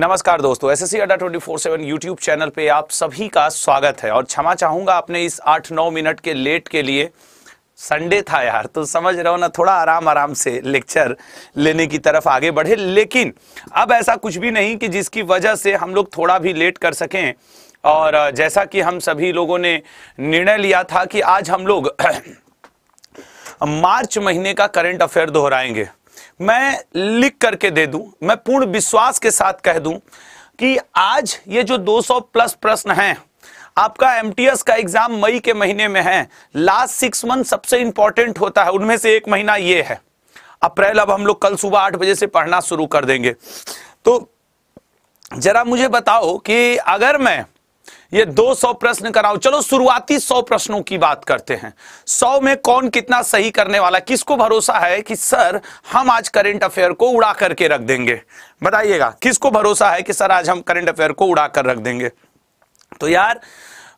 नमस्कार दोस्तों S S C Adda twenty four seven YouTube channel पे आप सभी का स्वागत है और क्षमा चाहूंगा आपने इस आठ नौ मिनट के लेट के लिए संडे था यार तो समझ रहे हो ना थोड़ा आराम आराम से लेक्चर लेने की तरफ आगे बढ़े लेकिन अब ऐसा कुछ भी नहीं कि जिसकी वजह से हम लोग थोड़ा भी लेट कर सकें और जैसा कि हम सभी लोगों ने निर्णय लिया था कि आज हम लोग मार्च महीने का करंट अफेयर दोहराएंगे मैं लिख करके दे दूं मैं पूर्ण विश्वास के साथ कह दूं कि आज ये जो 200 प्लस प्रश्न हैं आपका एमटीएस का एग्जाम मई के महीने में है लास्ट सिक्स मंथ सबसे इंपॉर्टेंट होता है उनमें से एक महीना ये है अप्रैल अब हम लोग कल सुबह आठ बजे से पढ़ना शुरू कर देंगे तो जरा मुझे बताओ कि अगर मैं ये 200 प्रश्न कराओ चलो शुरुआती 100 प्रश्नों की बात करते हैं 100 में कौन कितना सही करने वाला किसको भरोसा है कि सर हम आज करंट अफेयर को उड़ा करके रख देंगे बताइएगा किसको भरोसा है कि सर आज हम करंट अफेयर को उड़ा कर रख देंगे तो यार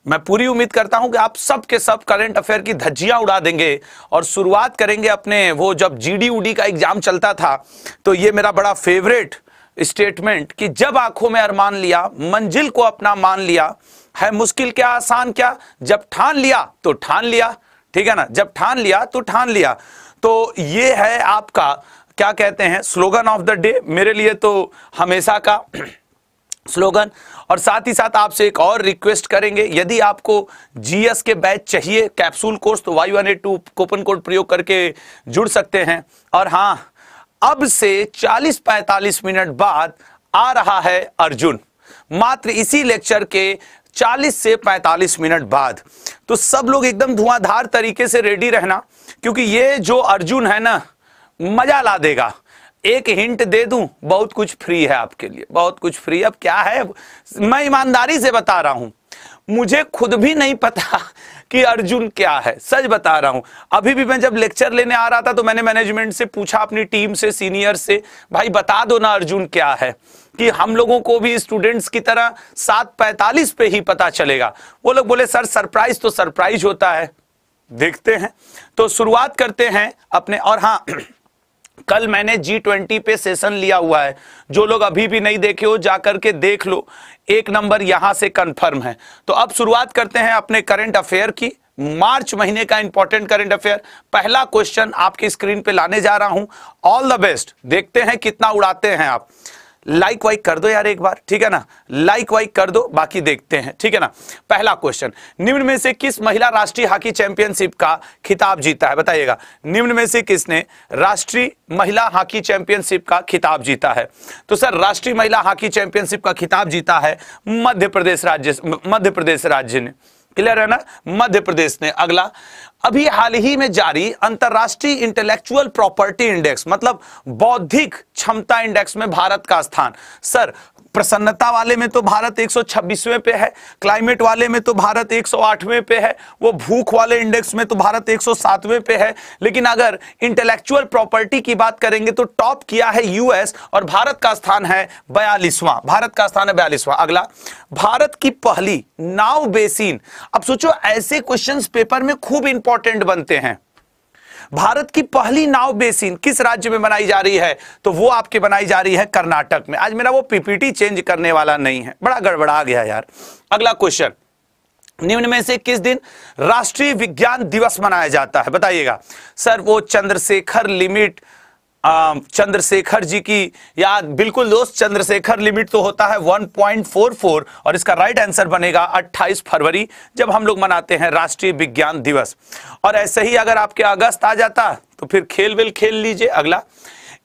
मैं पूरी उम्मीद करता हूं कि आप सब के सब करंट अफेयर की धज्जियां उड़ा देंगे और शुरुआत करेंगे अपने वो जब जी उडी का एग्जाम चलता था तो ये मेरा बड़ा फेवरेट स्टेटमेंट कि जब आंखों में अरमान लिया मंजिल को अपना मान लिया है मुश्किल क्या आसान क्या जब ठान लिया तो ठान लिया ठीक है ना जब ठान लिया तो ठान लिया तो ये है आपका क्या कहते हैं स्लोगन ऑफ द डे मेरे लिए तो हमेशा का स्लोगन और साथ ही साथ आपसे एक और रिक्वेस्ट करेंगे यदि आपको जीएस के बैच चाहिए कैप्सूल कोर्स तो Y one eight two coupon code प्रयोग करके जुड़ सकते हैं और हाँ अब से 40-45 मिनट बाद आ रहा है अर्जुन मात्र इसी लेक्चर के 40 से 45 मिनट बाद तो सब लोग एकदम धुआंधार तरीके से रेडी रहना क्योंकि ये जो अर्जुन है ना मजा ला देगा एक हिंट दे दूं बहुत कुछ फ्री है आपके लिए बहुत कुछ फ्री अब क्या है मैं ईमानदारी से बता रहा हूं मुझे खुद भी नहीं पता कि अर्जुन क्या है सच बता रहा हूं अभी भी मैं जब लेक्चर लेने आ रहा था तो मैंने मैनेजमेंट से पूछा अपनी टीम से सीनियर से भाई बता दो ना अर्जुन क्या है कि हम लोगों को भी स्टूडेंट्स की तरह सात पैंतालीस पे ही पता चलेगा वो लोग बोले सर सरप्राइज तो सरप्राइज होता है देखते हैं तो शुरुआत करते हैं अपने और हाँ कल मैंने जी ट्वेंटी पे सेशन लिया हुआ है जो लोग अभी भी नहीं देखे हो जाकर के देख लो एक नंबर यहां से कंफर्म है तो अब शुरुआत करते हैं अपने करंट अफेयर की मार्च महीने का इंपॉर्टेंट करंट अफेयर पहला क्वेश्चन आपकी स्क्रीन पे लाने जा रहा हूं ऑल द बेस्ट देखते हैं कितना उड़ाते हैं आप लाइक वाइक कर दो यार एक बार ठीक है ना लाइक वाइक कर दो बाकी देखते हैं ठीक है ना पहला क्वेश्चन निम्न में से किस महिला राष्ट्रीय हॉकी चैंपियनशिप का खिताब जीता है बताइएगा निम्न में से किसने राष्ट्रीय महिला हॉकी चैंपियनशिप का खिताब जीता है तो सर राष्ट्रीय महिला हॉकी चैंपियनशिप का खिताब जीता है मध्य प्रदेश राज्य मध्य प्रदेश राज्य ने क्लियर है ना मध्य प्रदेश ने अगला अभी हाल ही में जारी अंतर्राष्ट्रीय इंटेलेक्चुअल प्रॉपर्टी इंडेक्स मतलब बौद्धिक क्षमता इंडेक्स में भारत का स्थान सर प्रसन्नता वाले में तो भारत 126वें पे है क्लाइमेट वाले में तो भारत 108वें पे है वो भूख वाले इंडेक्स में तो भारत 107वें पे है लेकिन अगर इंटेलेक्चुअल प्रॉपर्टी की बात करेंगे तो टॉप किया है यूएस और भारत का स्थान है बयालीसवां भारत का स्थान है बयालीसवां अगला भारत की पहली नाव बेसिन अब सोचो ऐसे क्वेश्चन पेपर में खूब इंपॉर्टेंट बनते हैं भारत की पहली नाव बेसिन किस राज्य में बनाई जा रही है तो वो आपकी बनाई जा रही है कर्नाटक में आज मेरा वो पीपीटी चेंज करने वाला नहीं है बड़ा गड़बड़ा गया यार अगला क्वेश्चन निम्न में से किस दिन राष्ट्रीय विज्ञान दिवस मनाया जाता है बताइएगा सर वो चंद्रशेखर लिमिट चंद्रशेखर जी की याद बिल्कुल दोस्त चंद्रशेखर लिमिट तो होता है 1.44 और इसका राइट आंसर बनेगा 28 फरवरी जब हम लोग मनाते हैं राष्ट्रीय विज्ञान दिवस और ऐसे ही अगर आपके अगस्त आ जाता तो फिर खेल वेल खेल लीजिए अगला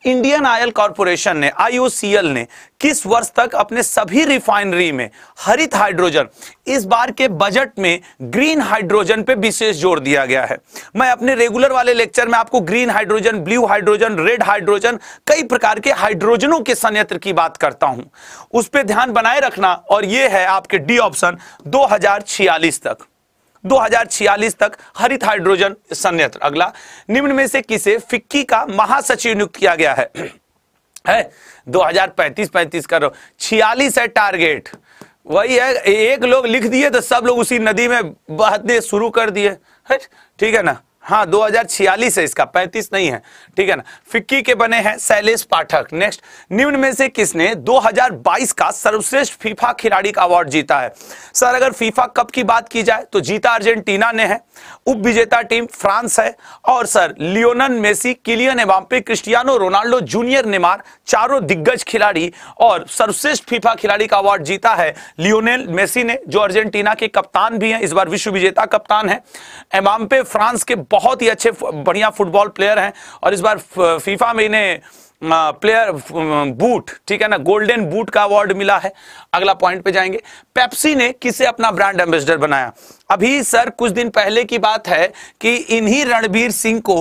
इंडियन ऑयल कॉर्पोरेशन ने आईओसीएल ने किस वर्ष तक अपने सभी रिफाइनरी में हरित हाइड्रोजन इस बार के बजट में ग्रीन हाइड्रोजन पे विशेष जोर दिया गया है मैं अपने रेगुलर वाले लेक्चर में आपको green hydrogen blue hydrogen red hydrogen कई प्रकार के हाइड्रोजनों के संयंत्र की बात करता हूं उस पर ध्यान बनाए रखना और यह है आपके डी ऑप्शन दो तक 2046 तक हरित हाइड्रोजन संयंत्र अगला निम्न में से किसे फिक्की का महासचिव नियुक्त किया गया है है 2035 35 करो छियालीस है टारगेट वही है एक लोग लिख दिए तो सब लोग उसी नदी में बहने शुरू कर दिए ठीक है ना हाँ दो है इसका 35 नहीं है ठीक है ना फिक्की के बने हैं शैलेश पाठक नेक्स्ट निम्न में से किसने 2022 का सर्वश्रेष्ठ फीफा खिलाड़ी का अवार्ड जीता है सर अगर फीफा कप की बात की जाए तो जीता अर्जेंटीना ने है उप विजेता टीम फ्रांस है और sir Lionel Messi Kylian Mbappe Cristiano Ronaldo junior Neymar चारों दिग्गज खिलाड़ी और सर्वश्रेष्ठ फीफा खिलाड़ी का अवार्ड जीता है लियोनेल मेसी ने जो अर्जेंटीना के कप्तान भी हैं इस बार विश्व विजेता कप्तान है एम्बापे फ्रांस के बहुत ही अच्छे बढ़िया फुटबॉल प्लेयर हैं और इस बार फीफा में इन्हें प्लेयर बूट ठीक है ना गोल्डन बूट का अवार्ड मिला है अगला पॉइंट पे जाएंगे पेप्सी ने किसे अपना ब्रांड एम्बेसडर बनाया अभी सर कुछ दिन पहले की बात है कि इन्हीं रणबीर सिंह को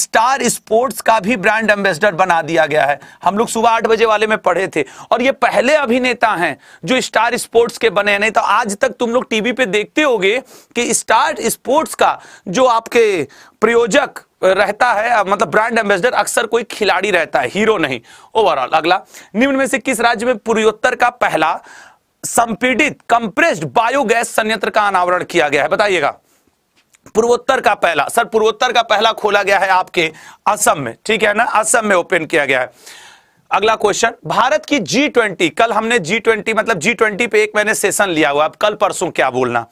स्टार स्पोर्ट्स का भी ब्रांड एम्बेसडर बना दिया गया है हम लोग सुबह आठ बजे वाले में पढ़े थे और ये पहले अभिनेता हैं जो स्टार स्पोर्ट्स के बने नहीं तो आज तक तुम लोग टीवी पे देखते होगे कि स्टार स्पोर्ट्स का जो आपके प्रयोजक रहता है मतलब ब्रांड एम्बेसडर अक्सर कोई खिलाड़ी रहता है हीरो नहीं ओवरऑल अगला निम्न में से किस राज्य में पूर्वोत्तर का पहला संपीडित कंप्रेस्ड बायोगैस संयंत्र का अनावरण किया गया है बताइएगा पूर्वोत्तर का पहला सर पूर्वोत्तर का पहला खोला गया है आपके असम में ठीक है ना असम में ओपन किया गया है अगला क्वेश्चन भारत की जी ट्वेंटी कल हमने जी ट्वेंटी मतलब जी ट्वेंटी पे एक मैंने सेशन लिया हुआ अब कल परसों क्या बोलना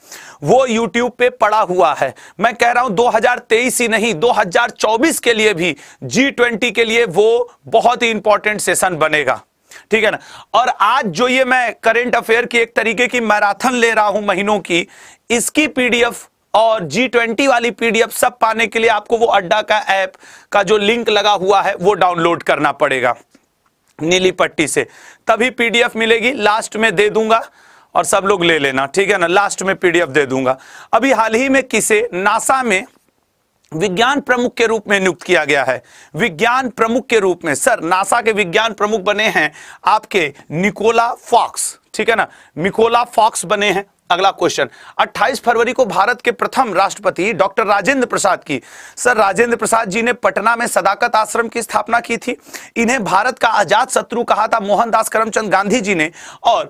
वो यूट्यूब पे पड़ा हुआ है मैं कह रहा हूं 2023 ही नहीं 2024 के लिए भी जी ट्वेंटी के लिए वो बहुत ही इंपॉर्टेंट सेशन बनेगा ठीक है ना और आज जो ये मैं करेंट अफेयर की एक तरीके की मैराथन ले रहा हूं महीनों की इसकी पीडीएफ और जी ट्वेंटी वाली पीडीएफ सब पाने के लिए आपको वो अड्डा का ऐप का जो लिंक लगा हुआ है वो डाउनलोड करना पड़ेगा नीली पट्टी से तभी पीडीएफ मिलेगी लास्ट में दे दूंगा और सब लोग ले लेना ठीक है ना लास्ट में पीडीएफ दे दूंगा अभी हाल ही में किसे नासा में विज्ञान प्रमुख के रूप में नियुक्त किया गया है विज्ञान प्रमुख के रूप में सर नासा के विज्ञान प्रमुख बने हैं आपके निकोला फॉक्स ठीक है ना निकोला फॉक्स बने हैं अगला क्वेश्चन 28 फरवरी को भारत के प्रथम राष्ट्रपति डॉक्टर राजेंद्र प्रसाद की सर राजेंद्र प्रसाद जी ने पटना में सदाकत आश्रम की स्थापना की थी इन्हें भारत का आजाद शत्रु कहा था मोहनदास करमचंद गांधी जी ने और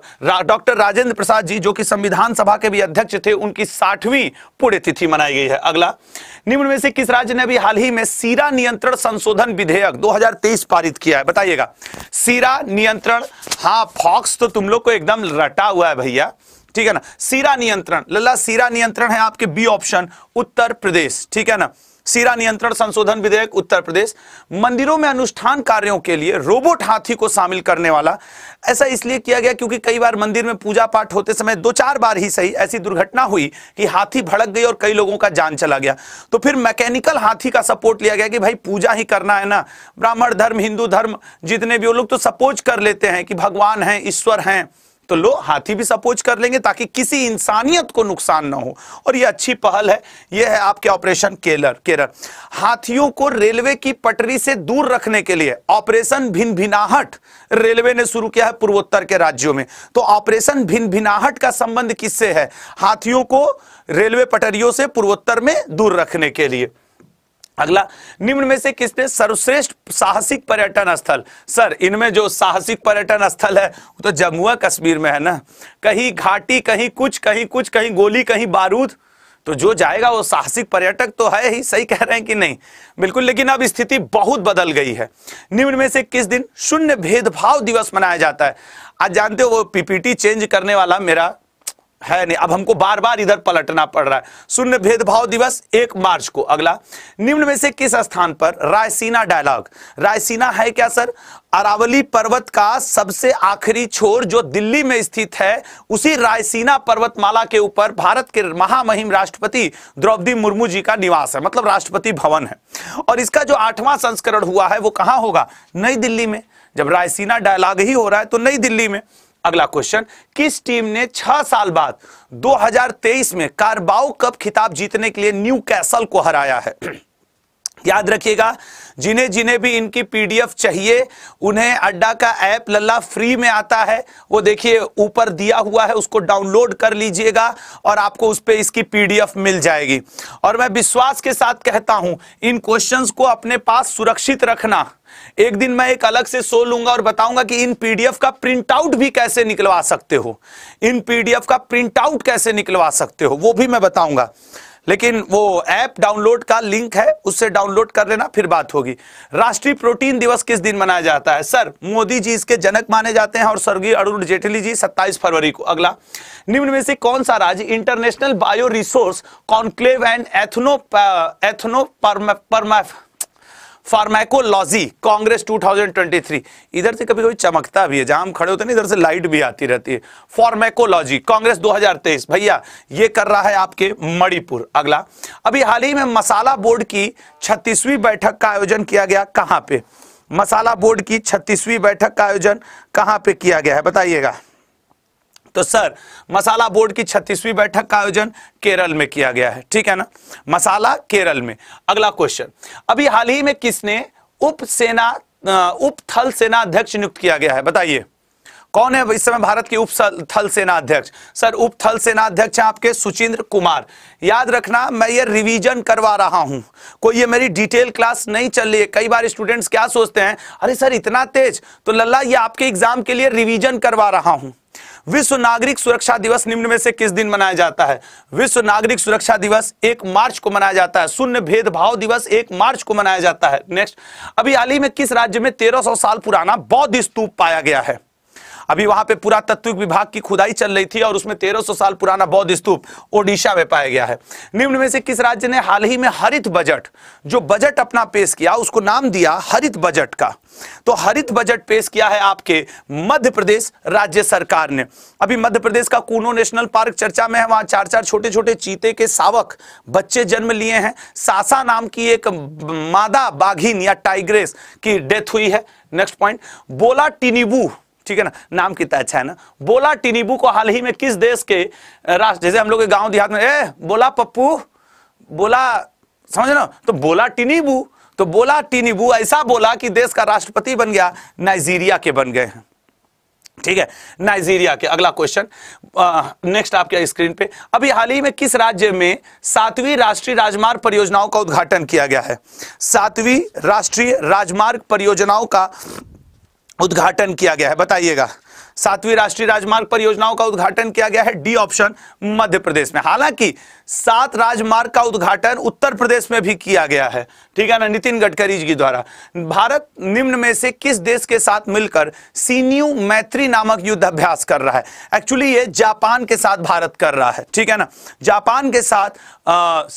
डॉक्टर राजेंद्र प्रसाद जी जो कि संविधान सभा के भी अध्यक्ष थे उनकी साठवीं पुण्यतिथि मनाई गई है अगला निम्न में से किस राज्य ने अभी हाल ही में सीरा नियंत्रण संशोधन विधेयक दो पारित किया है बताइएगा सीरा नियंत्रण हाँ फॉक्स तो तुम लोग को एकदम रटा हुआ है भैया ठीक है ना सीरा नियंत्रण लल्ला सीरा नियंत्रण है आपके बी ऑप्शन उत्तर प्रदेश ठीक है ना सीरा नियंत्रण संशोधन विधेयक उत्तर प्रदेश मंदिरों में अनुष्ठान कार्यों के लिए रोबोट हाथी को शामिल करने वाला ऐसा इसलिए किया गया क्योंकि कई बार मंदिर में पूजा पाठ होते समय दो चार बार ही सही ऐसी दुर्घटना हुई कि हाथी भड़क गई और कई लोगों का जान चला गया तो फिर मैकेनिकल हाथी का सपोर्ट लिया गया कि भाई पूजा ही करना है ना ब्राह्मण धर्म हिंदू धर्म जितने भी वो लोग तो सपोज कर लेते हैं कि भगवान है ईश्वर है तो लो हाथी भी सपोज कर लेंगे ताकि किसी इंसानियत को नुकसान ना हो और यह अच्छी पहल है यह है आपके ऑपरेशन केलर केरर हाथियों को रेलवे की पटरी से दूर रखने के लिए ऑपरेशन भिन भिनाहट रेलवे ने शुरू किया है पूर्वोत्तर के राज्यों में तो ऑपरेशन भिन भिनाहट का संबंध किससे है हाथियों को रेलवे पटरियों से पूर्वोत्तर में दूर रखने के लिए अगला निम्न में से किसने सर्वश्रेष्ठ साहसिक पर्यटन स्थल सर इनमें जो साहसिक पर्यटन स्थल है वो तो जम्मू कश्मीर में है ना कहीं घाटी कहीं कुछ कहीं कुछ कहीं गोली कहीं बारूद तो जो जाएगा वो साहसिक पर्यटक तो है ही सही कह रहे हैं कि नहीं बिल्कुल लेकिन अब स्थिति बहुत बदल गई है निम्न में से किस दिन शून्य भेदभाव दिवस मनाया जाता है आज जानते हो वो पीपीटी चेंज करने वाला मेरा है नहीं अब हमको बार बार इधर पलटना पड़ रहा है शून्य भेदभाव दिवस एक मार्च को अगला निम्न में से किस स्थान पर रायसीना डायलॉग रायसीना है क्या सर अरावली पर्वत का सबसे आखिरी छोर जो दिल्ली में स्थित है उसी रायसीना पर्वतमाला के ऊपर भारत के महामहिम राष्ट्रपति द्रौपदी मुर्मू जी का निवास है मतलब राष्ट्रपति भवन है और इसका जो आठवां संस्करण हुआ है वो कहां होगा नई दिल्ली में जब रायसीना डायलॉग ही हो रहा है तो नई दिल्ली में अगला क्वेश्चन किस टीम ने छह साल बाद 2023 में कारबाओ कप खिताब जीतने के लिए न्यू कैसल को हराया है याद रखिएगा जिन्हें जिन्हें भी इनकी पीडीएफ चाहिए उन्हें अड्डा का ऐप लल्ला फ्री में आता है वो देखिए ऊपर दिया हुआ है उसको डाउनलोड कर लीजिएगा और आपको उस पर इसकी पीडीएफ मिल जाएगी और मैं विश्वास के साथ कहता हूं इन क्वेश्चंस को अपने पास सुरक्षित रखना एक दिन मैं एक अलग से सो लूंगा और बताऊंगा कि इन पीडीएफ का प्रिंट आउट भी कैसे निकलवा सकते हो इन पीडीएफ का प्रिंट आउट कैसे निकलवा सकते हो वो भी मैं बताऊंगा लेकिन वो ऐप डाउनलोड का लिंक है उससे डाउनलोड कर लेना फिर बात होगी राष्ट्रीय प्रोटीन दिवस किस दिन मनाया जाता है सर मोदी जी इसके जनक माने जाते हैं और स्वर्गीय अरुण जेटली जी 27 फरवरी को अगला निम्न में से कौन सा राज्य international bio resource conclave and ethno ethno परमाफ फार्मेकोलॉजी कांग्रेस 2023 इधर से कभी कभी चमकता भी है जहां हम खड़े होते हैं इधर से लाइट भी आती रहती है फार्मेकोलॉजी कांग्रेस 2023 भैया ये कर रहा है आपके मणिपुर अगला अभी हाल ही में मसाला बोर्ड की छत्तीसवीं बैठक का आयोजन किया गया कहां पे मसाला बोर्ड की छत्तीसवीं बैठक का आयोजन कहां पे किया गया है बताइएगा तो सर मसाला बोर्ड की छत्तीसवीं बैठक का आयोजन केरल में किया गया है ठीक है ना मसाला केरल में अगला क्वेश्चन अभी हाल ही में किसने उप सेना उप थल सेना अध्यक्ष नियुक्त किया गया है बताइए कौन है इस समय भारत के उप थल सेना अध्यक्ष सर उप थल सेना अध्यक्ष हैं आपके सुचिंद्र कुमार याद रखना मैं ये रिवीजन करवा रहा हूं कोई ये मेरी डिटेल क्लास नहीं चल रही है कई बार स्टूडेंट्स क्या सोचते हैं अरे सर इतना तेज तो लल्ला ये आपके एग्जाम के लिए रिवीजन करवा रहा हूं विश्व नागरिक सुरक्षा दिवस निम्न में से किस दिन मनाया जाता है विश्व नागरिक सुरक्षा दिवस एक मार्च को मनाया जाता है शून्य भेदभाव दिवस एक मार्च को मनाया जाता है नेक्स्ट अभी हाल ही में किस राज्य में 1300 साल पुराना बौद्ध स्तूप पाया गया है अभी वहां पे पुरातत्विक विभाग की खुदाई चल रही थी और उसमें तेरह सौ साल पुराना बौद्ध स्तूप ओडिशा में पाया गया है निम्न में से किस राज्य ने हाल ही में हरित बजट जो बजट अपना पेश किया उसको नाम दिया हरित बजट का तो हरित बजट पेश किया है आपके मध्य प्रदेश राज्य सरकार ने अभी मध्य प्रदेश का कूनो नेशनल पार्क चर्चा में है वहां चार चार छोटे छोटे चीते के सावक बच्चे जन्म लिए हैं सासा नाम की एक मादा बाघिन या टाइग्रेस की डेथ हुई है नेक्स्ट पॉइंट बोला टिनिबू ठीक है ना नाम कितना अच्छा है ना बोला टिनीबू को हाल ही में किस देश के राष्ट्र जैसे हम लोग के गांव देहात में ए बोला पप्पू बोला समझ ना तो बोला टिनीबू तो बोला टिनीबू ऐसा बोला कि देश का राष्ट्रपति बन गया नाइजीरिया के बन गए हैं ठीक है नाइजीरिया के अगला क्वेश्चन नेक्स्ट आपके स्क्रीन पे अभी हाल ही में किस राज्य में सातवीं राष्ट्रीय राजमार्ग परियोजनाओं का उद्घाटन किया गया है सातवीं राष्ट्रीय राजमार्ग परियोजनाओं का उद्घाटन किया गया है बताइएगा सातवीं राष्ट्रीय राजमार्ग परियोजनाओं का उद्घाटन किया गया है डी ऑप्शन मध्य प्रदेश में हालांकि सात राजमार्ग का उद्घाटन उत्तर प्रदेश में भी किया गया है ठीक है ना नितिन गडकरी जी द्वारा भारत निम्न में से किस देश के साथ मिलकर सीन्यू मैत्री नामक युद्ध अभ्यास कर रहा है एक्चुअली ये जापान के साथ भारत कर रहा है ठीक है ना जापान के साथ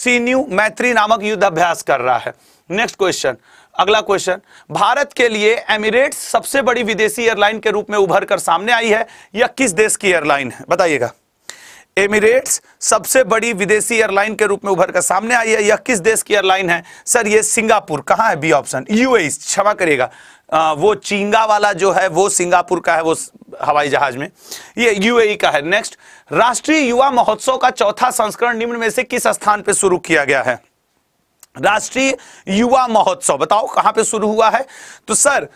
सीन्यू मैत्री नामक युद्ध अभ्यास कर रहा है नेक्स्ट क्वेश्चन अगला क्वेश्चन भारत के लिए एमिरेट्स सबसे बड़ी विदेशी एयरलाइन के रूप में उभर कर सामने आई है या किस देश की एयरलाइन है बताइएगा एमिरेट्स सबसे बड़ी विदेशी एयरलाइन के रूप में उभर कर सामने आई है यह किस देश की एयरलाइन है सर ये सिंगापुर कहाँ है बी ऑप्शन यूए क्षमा करिएगा वो चिंगा वाला जो है वो सिंगापुर का है वो हवाई जहाज में ये यूएई का है नेक्स्ट राष्ट्रीय युवा महोत्सव का चौथा संस्करण निम्न में से किस स्थान पर शुरू किया गया है राष्ट्रीय युवा महोत्सव बताओ कहां पे शुरू हुआ है तो सर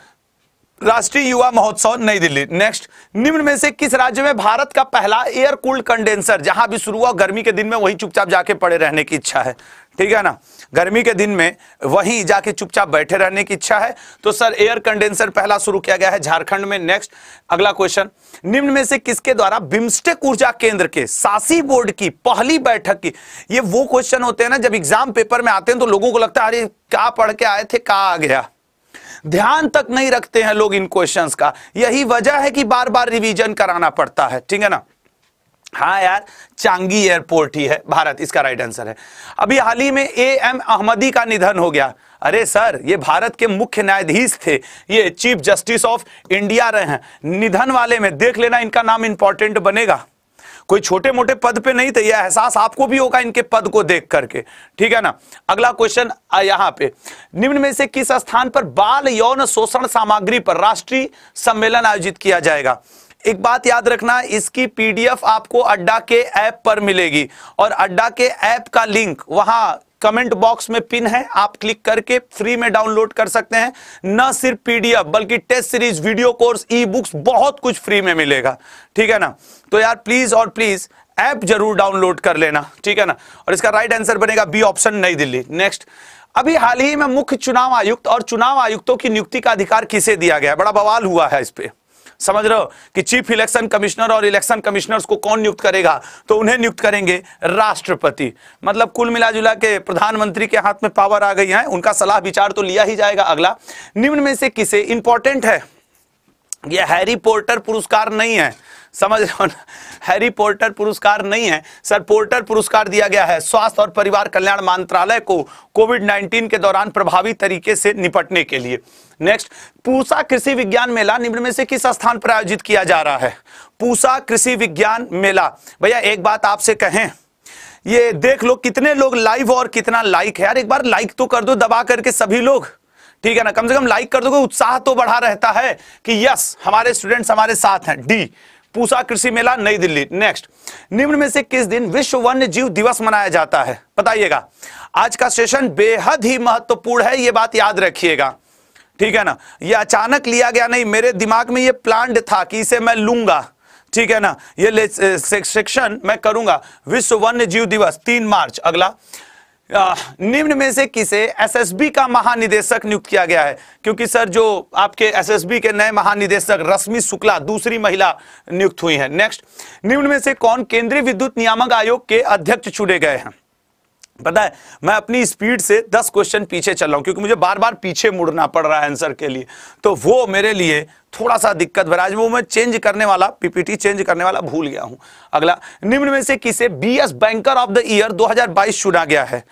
राष्ट्रीय युवा महोत्सव नई दिल्ली नेक्स्ट निम्न में से किस राज्य में भारत का पहला एयर कूल्ड कंडेंसर जहां भी शुरू हुआ गर्मी के दिन में वही चुपचाप जाके पड़े रहने की इच्छा है ठीक है ना गर्मी के दिन में वहीं जाके चुपचाप बैठे रहने की इच्छा है तो सर एयर कंडेंसर पहला शुरू किया गया है झारखंड में नेक्स्ट अगला क्वेश्चन निम्न में से किसके द्वारा बिम्स्टेक ऊर्जा केंद्र के सासी बोर्ड की पहली बैठक की ये वो क्वेश्चन होते हैं ना जब एग्जाम पेपर में आते हैं तो लोगों को लगता है अरे क्या पढ़ के आए थे कहा आ गया ध्यान तक नहीं रखते हैं लोग इन क्वेश्चंस का यही वजह है कि बार बार रिवीजन कराना पड़ता है ठीक है ना हाँ यार चांगी एयरपोर्ट ही है भारत इसका राइट आंसर है अभी हाल ही में ए एम अहमदी का निधन हो गया अरे सर ये भारत के मुख्य न्यायाधीश थे ये चीफ जस्टिस ऑफ इंडिया रहे हैं निधन वाले में देख लेना इनका नाम इंपॉर्टेंट बनेगा कोई छोटे मोटे पद पे नहीं थे यह एहसास आपको भी होगा इनके पद को देख करके ठीक है ना अगला क्वेश्चन यहां पे निम्न में से किस स्थान पर बाल यौन शोषण सामग्री पर राष्ट्रीय सम्मेलन आयोजित किया जाएगा एक बात याद रखना इसकी पीडीएफ आपको अड्डा के ऐप पर मिलेगी और अड्डा के ऐप का लिंक वहां कमेंट बॉक्स में पिन है आप क्लिक करके फ्री में डाउनलोड कर सकते हैं न सिर्फ पीडीएफ बल्कि test series video course e books बहुत कुछ फ्री में मिलेगा ठीक है ना तो यार प्लीज और प्लीज ऐप जरूर डाउनलोड कर लेना ठीक है ना और इसका राइट आंसर बनेगा B option New Delhi next अभी हाल ही में मुख्य चुनाव आयुक्त और चुनाव आयुक्तों की नियुक्ति का अधिकार किसे दिया गया बड़ा बवाल हुआ है इस पर समझ रहे हो कि चीफ इलेक्शन कमिश्नर और इलेक्शन कमिश्नर्स को कौन नियुक्त करेगा तो उन्हें नियुक्त करेंगे राष्ट्रपति मतलब कुल मिला जुला के प्रधानमंत्री के हाथ में पावर आ गई है उनका सलाह विचार तो लिया ही जाएगा अगला निम्न में से किसे इंपॉर्टेंट है यह हैरी पोर्टर पुरस्कार नहीं है समझ रहे हैरी पोर्टर पुरस्कार नहीं है सर पोर्टर पुरस्कार दिया गया है स्वास्थ्य और परिवार कल्याण मंत्रालय को कोविड नाइन्टीन के दौरान प्रभावी तरीके से निपटने के लिए नेक्स्ट पूसा कृषि विज्ञान मेला निम्न में से किस स्थान पर आयोजित किया जा रहा है पूसा कृषि विज्ञान मेला भैया एक बात आपसे कहें ये देख लो कितने लोग लाइव और कितना लाइक है यार एक बार लाइक तो कर दो दबा करके सभी लोग ठीक है ना कम से कम लाइक कर दो उत्साह तो बढ़ा रहता है कि यस हमारे स्टूडेंट्स हमारे साथ हैं डी पूसा कृषि मेला नई दिल्ली नेक्स्ट निम्न में से किस दिन विश्व वन्य जीव दिवस मनाया जाता है बताइएगा आज का सेशन बेहद ही महत्वपूर्ण है यह बात याद रखिएगा ठीक है ना ये अचानक लिया गया नहीं मेरे दिमाग में ये प्लान था कि इसे मैं लूंगा ठीक है ना ये सेक्शन मैं करूंगा विश्व वन्य जीव दिवस तीन मार्च अगला निम्न में से किसे एसएसबी का महानिदेशक नियुक्त किया गया है क्योंकि सर जो आपके एसएसबी के नए महानिदेशक रश्मि शुक्ला दूसरी महिला नियुक्त हुई है नेक्स्ट निम्न में से कौन केंद्रीय विद्युत नियामक आयोग के अध्यक्ष चुने गए हैं पता है मैं अपनी स्पीड से दस क्वेश्चन पीछे चल रहा हूँ क्योंकि मुझे बार बार पीछे मुड़ना पड़ रहा है आंसर के लिए तो वो मेरे लिए थोड़ा सा दिक्कत भरा वो मैं चेंज करने वाला पीपीटी चेंज करने वाला भूल गया हूं अगला निम्न में से किसे BS banker of the year 2022 चुना गया है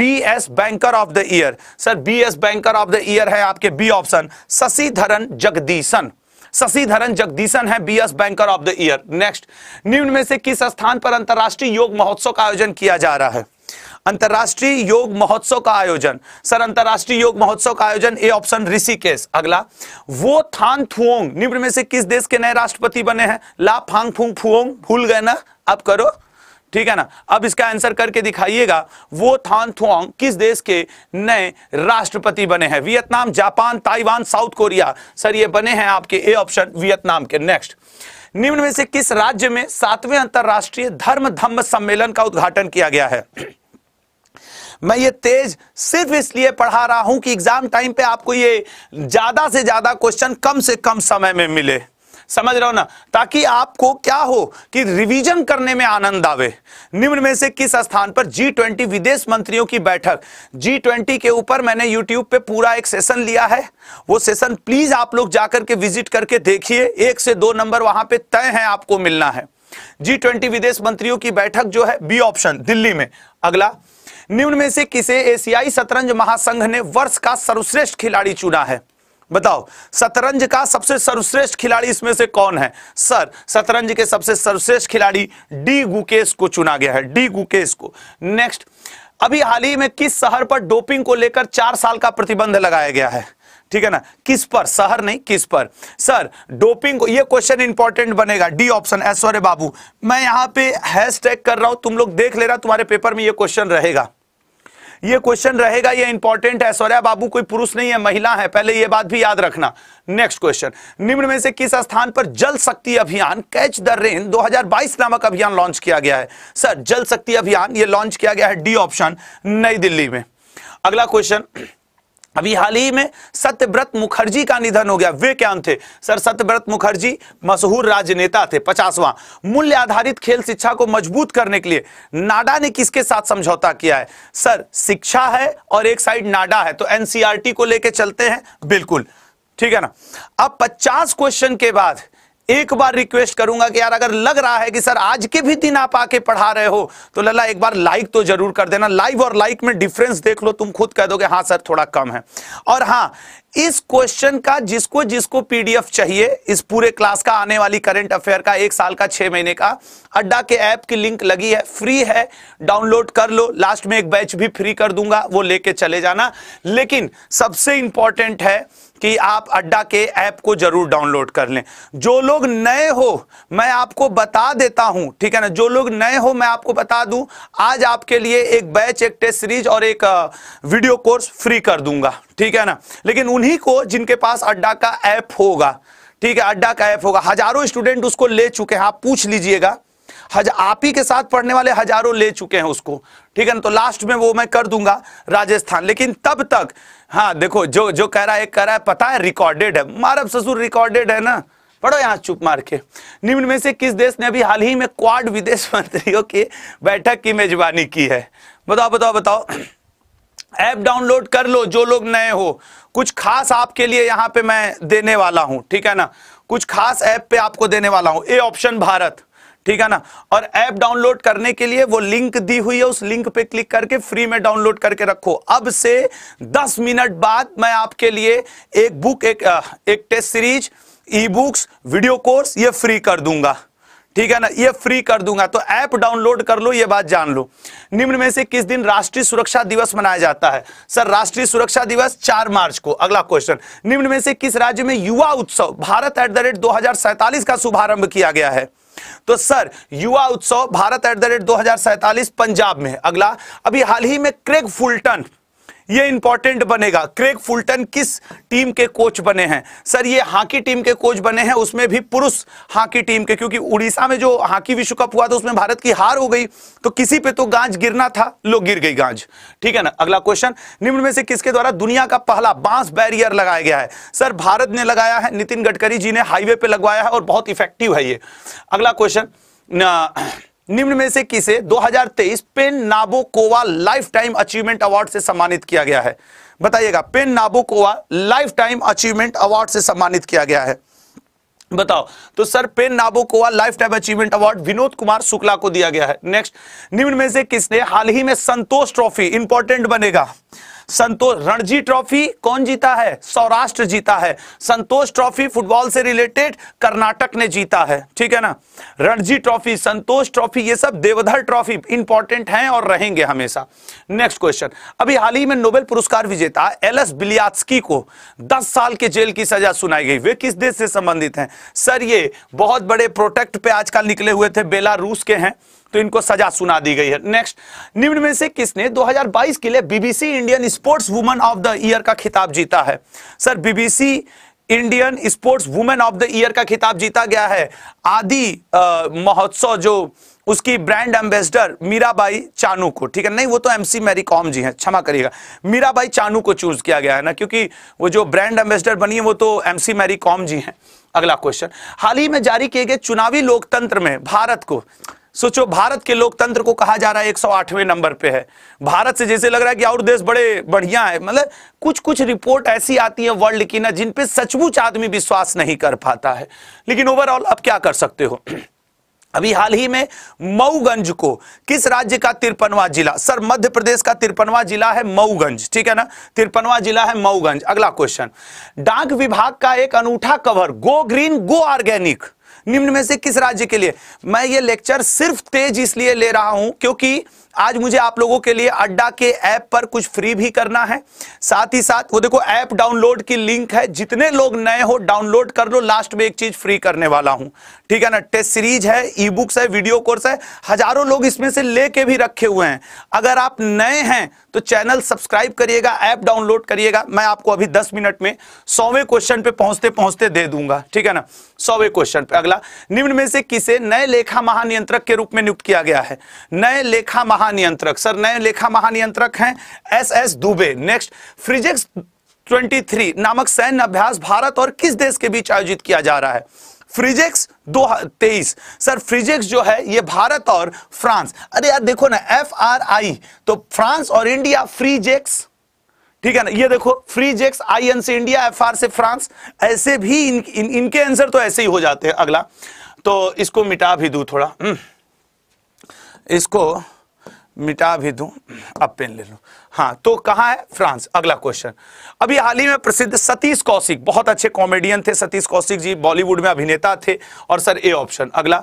BS banker of the year sir BS banker of the year है आपके बी ऑप्शन शशिधरन जगदीशन शशिधरन जगदीशन है BS banker of the year next निम्न में से किस स्थान पर अंतर्राष्ट्रीय योग महोत्सव का आयोजन किया जा रहा है अंतर्राष्ट्रीय योग महोत्सव का आयोजन सर अंतरराष्ट्रीय योग महोत्सव का आयोजन ए ऑप्शन ऋषिकेश अगला वो थान थुओंग निम्न में से किस देश के नए राष्ट्रपति बने हैं ला फांग फुंग फुओंग भूल गए ना अब करो ठीक है ना अब इसका आंसर करके दिखाइएगा वो थान थुआंग किस देश के नए राष्ट्रपति बने हैं Vietnam Japan Taiwan South Korea sir ये बने हैं आपके ए ऑप्शन वियतनाम के नेक्स्ट निम्न में से किस राज्य में सातवें अंतरराष्ट्रीय धर्म धम्म सम्मेलन का उद्घाटन किया गया है मैं ये तेज सिर्फ इसलिए पढ़ा रहा हूं कि एग्जाम टाइम पे आपको ये ज्यादा से ज्यादा क्वेश्चन कम से कम समय में मिले समझ रहे हो ना ताकि आपको क्या हो कि रिवीजन करने में आनंद आवे निम्न में से किस स्थान पर जी ट्वेंटी विदेश मंत्रियों की बैठक जी ट्वेंटी के ऊपर मैंने यूट्यूब पे पूरा एक सेशन लिया है वो सेशन प्लीज आप लोग जाकर के विजिट करके देखिए एक से दो नंबर वहां पे तय है आपको मिलना है जी ट्वेंटी विदेश मंत्रियों की बैठक जो है बी ऑप्शन दिल्ली में अगला निम्न में से किसे एशियाई शतरंज महासंघ ने वर्ष का सर्वश्रेष्ठ खिलाड़ी चुना है बताओ शतरंज का सबसे सर्वश्रेष्ठ खिलाड़ी इसमें से कौन है सर शतरंज के सबसे सर्वश्रेष्ठ खिलाड़ी डी गुकेश को चुना गया है डी गुकेश को नेक्स्ट अभी हाल ही में किस शहर पर डोपिंग को लेकर चार साल का प्रतिबंध लगाया गया है ठीक है ना किस पर शहर नहीं किस पर सर डोपिंग को ये क्वेश्चन इंपॉर्टेंट बनेगा डी ऑप्शन ऐश्वर्य बाबू मैं यहां पे हैश टैग कर रहा हूं तुम लोग देख लेना तुम्हारे पेपर में ये क्वेश्चन रहेगा ये क्वेश्चन रहेगा ये इंपॉर्टेंट है सौर्या बाबू कोई पुरुष नहीं है महिला है पहले यह बात भी याद रखना नेक्स्ट क्वेश्चन निम्न में से किस स्थान पर जल शक्ति अभियान कैच द रेन 2022 नामक अभियान लॉन्च किया गया है सर जल शक्ति अभियान ये लॉन्च किया गया है डी ऑप्शन नई दिल्ली में अगला क्वेश्चन अभी हाल ही में सत्यव्रत मुखर्जी का निधन हो गया वे क्या थे सर सत्यव्रत मुखर्जी मशहूर राजनेता थे पचासवां मूल्य आधारित खेल शिक्षा को मजबूत करने के लिए नाडा ने किसके साथ समझौता किया है सर शिक्षा है और एक साइड नाडा है तो एनसीआरटी को लेकर चलते हैं बिल्कुल ठीक है ना अब 50 क्वेश्चन के बाद एक बार रिक्वेस्ट करूंगा कि यार अगर लग रहा है कि सर आज के भी दिन आप आके पढ़ा रहे हो तो लल्ला एक बार लाइक तो जरूर कर देना लाइव और लाइक में डिफरेंस देख लो तुम खुद कह दो हाँ सर थोड़ा कम है और हाँ इस क्वेश्चन का जिसको जिसको पीडीएफ चाहिए इस पूरे क्लास का आने वाली करंट अफेयर का एक साल का छह महीने का अड्डा के ऐप की लिंक लगी है फ्री है डाउनलोड कर लो लास्ट में एक बैच भी फ्री कर दूंगा वो लेके चले जाना लेकिन सबसे इंपॉर्टेंट है कि आप अड्डा के ऐप को जरूर डाउनलोड कर लें जो लोग नए हो मैं आपको बता देता हूं ठीक है ना जो लोग नए हो मैं आपको बता दूं आज आपके लिए एक बैच एक टेस्ट सीरीज और एक वीडियो कोर्स फ्री कर दूंगा ठीक है ना लेकिन उन्हीं को जिनके पास अड्डा का ऐप होगा ठीक है अड्डा का ऐप होगा हजारों स्टूडेंट उसको ले चुके हैं आप पूछ लीजिएगा हज आप ही के साथ पढ़ने वाले हजारों ले चुके हैं उसको ठीक है ना तो लास्ट में वो मैं कर दूंगा राजस्थान लेकिन तब तक हाँ देखो जो जो कह रहा है एक कह रहा है पता है रिकॉर्डेड है मारब ससुर रिकॉर्डेड है ना पढ़ो यहाँ चुप मार के निम्न में से किस देश ने अभी हाल ही में क्वाड विदेश मंत्रियों की बैठक की मेजबानी की है बताओ बताओ बताओ ऐप डाउनलोड कर लो जो लोग नए हो कुछ खास आपके लिए यहाँ पे मैं देने वाला हूँ ठीक है ना कुछ खास ऐप पे आपको देने वाला हूँ ए ऑप्शन भारत ठीक है ना और ऐप डाउनलोड करने के लिए वो लिंक दी हुई है उस लिंक पे क्लिक करके फ्री में डाउनलोड करके रखो अब से 10 मिनट बाद मैं आपके लिए एक बुक एक एक test series e books video course ये फ्री कर दूंगा ठीक है ना ये फ्री कर दूंगा तो ऐप डाउनलोड कर लो ये बात जान लो निम्न में से किस दिन राष्ट्रीय सुरक्षा दिवस मनाया जाता है सर राष्ट्रीय सुरक्षा दिवस 4 मार्च को अगला क्वेश्चन निम्न में से किस राज्य में युवा उत्सव भारत एट द रेट दो का शुभारंभ किया गया है तो सर युवा उत्सव भारत एट द रेट दो पंजाब में अगला अभी हाल ही में क्रेग फुलटन ये इंपॉर्टेंट बनेगा क्रेग फुलटन किस टीम के कोच बने हैं सर ये हॉकी टीम के कोच बने हैं उसमें भी पुरुष हॉकी टीम के क्योंकि उड़ीसा में जो हॉकी विश्व कप हुआ था उसमें भारत की हार हो गई तो किसी पे तो गांज गिरना था लोग गिर गई गांज ठीक है ना अगला क्वेश्चन निम्न में से किसके द्वारा दुनिया का पहला बांस बैरियर लगाया गया है सर भारत ने लगाया है नितिन गडकरी जी ने हाईवे पे लगवाया है और बहुत इफेक्टिव है ये अगला क्वेश्चन निम्न में से किसे 2023 PEN Nabokov lifetime achievement award से सम्मानित किया गया है बताइएगा PEN Nabokov lifetime achievement award से सम्मानित किया गया है बताओ तो sir PEN Nabokov lifetime achievement award Vinod Kumar Shukla को दिया गया है नेक्स्ट निम्न में से किसने हाल ही में संतोष ट्रॉफी इंपॉर्टेंट बनेगा संतोष रणजी ट्रॉफी कौन जीता है सौराष्ट्र जीता है संतोष ट्रॉफी फुटबॉल से रिलेटेड कर्नाटक ने जीता है ठीक है ना रणजी ट्रॉफी संतोष ट्रॉफी ये सब देवधर ट्रॉफी इंपॉर्टेंट हैं और रहेंगे हमेशा नेक्स्ट क्वेश्चन अभी हाल ही में नोबेल पुरस्कार विजेता एल एस बिलियात्सकी को दस साल के जेल की सजा सुनाई गई वे किस देश से संबंधित हैं सर ये बहुत बड़े प्रोटेक्ट पे आजकल निकले हुए थे बेलारूस के हैं तो इनको सजा सुना दी गई है नेक्स्ट निम्न में से किसने 2022 के लिए BBC Indian sports woman of the year का खिताब जीता है sir BBC Indian sports women of the year का खिताब जीता गया है आदि महोत्सव जो उसकी ब्रांड एम्बेसडर मीराबाई चानू को ठीक है नहीं वो तो एमसी मैरी कॉम जी हैं क्षमा करिएगा मीराबाई चानू को चूज किया गया है ना क्योंकि वो जो ब्रांड एम्बेसडर बनी है वो तो एमसी मैरी कॉम जी हैं अगला क्वेश्चन हाल ही में जारी किए गए चुनावी लोकतंत्र में भारत को सोचो भारत के लोकतंत्र को कहा जा रहा है आठवें नंबर पे है भारत से जैसे लग रहा है कि और देश बड़े बढ़िया है मतलब कुछ कुछ रिपोर्ट ऐसी आती है वर्ल्ड की ना जिन पे सचमुच आदमी विश्वास नहीं कर पाता है लेकिन ओवरऑल आप क्या कर सकते हो अभी हाल ही में मऊगंज को किस राज्य का तिरपनवा जिला सर मध्य प्रदेश का तिरपनवा जिला है मऊगंज ठीक है ना तिरपनवा जिला है मऊगंज अगला क्वेश्चन डाक विभाग का एक अनूठा cover go green go organic निम्न में से किस राज्य के लिए मैं ये लेक्चर सिर्फ तेज इसलिए ले रहा हूं क्योंकि आज मुझे आप लोगों के लिए अड्डा के ऐप पर कुछ फ्री भी करना है साथ ही साथ वो देखो ऐप डाउनलोड की लिंक है जितने लोग नए हो डाउनलोड कर लो लास्ट में एक चीज फ्री करने वाला हूं ठीक है ना टेस्ट सीरीज है ई बुक्स है वीडियो कोर्स है हजारों लोग इसमें से लेके भी रखे हुए हैं अगर आप नए हैं तो चैनल सब्सक्राइब करिएगा ऐप डाउनलोड करिएगा मैं आपको अभी दस मिनट में सौवे क्वेश्चन पे पहुंचते पहुंचते दे दूंगा ठीक है ना सौवे क्वेश्चन पे अगला निम्न में से किसे नए लेखा महानियंत्रक के रूप में नियुक्त किया गया है नए लेखा महानियंत्रक सर नए लेखा महानियंत्रक हैं S S Dubey next Frinjex 23 नामक सैन्य अभ्यास भारत और किस देश के बीच आयोजित किया जा रहा है फ्रिजेक्स दो तेईस सर फ्रिजेक्स जो है ये भारत और फ्रांस अरे यार देखो ना एफ आर आई तो फ्रांस और इंडिया फ्रीजेक्स ठीक है ना ये देखो फ्री जेक्स आई एन से इंडिया एफ आर से फ्रांस ऐसे भी इन, इन, इनके आंसर तो ऐसे ही हो जाते हैं अगला तो इसको मिटा भी दू थोड़ा हम्म। इसको मिटा भी दू अब पेन ले लो हाँ तो कहा है फ्रांस अगला क्वेश्चन अभी हाल ही में प्रसिद्ध सतीश कौशिक बहुत अच्छे कॉमेडियन थे सतीश कौशिक जी बॉलीवुड में अभिनेता थे और सर ए ऑप्शन अगला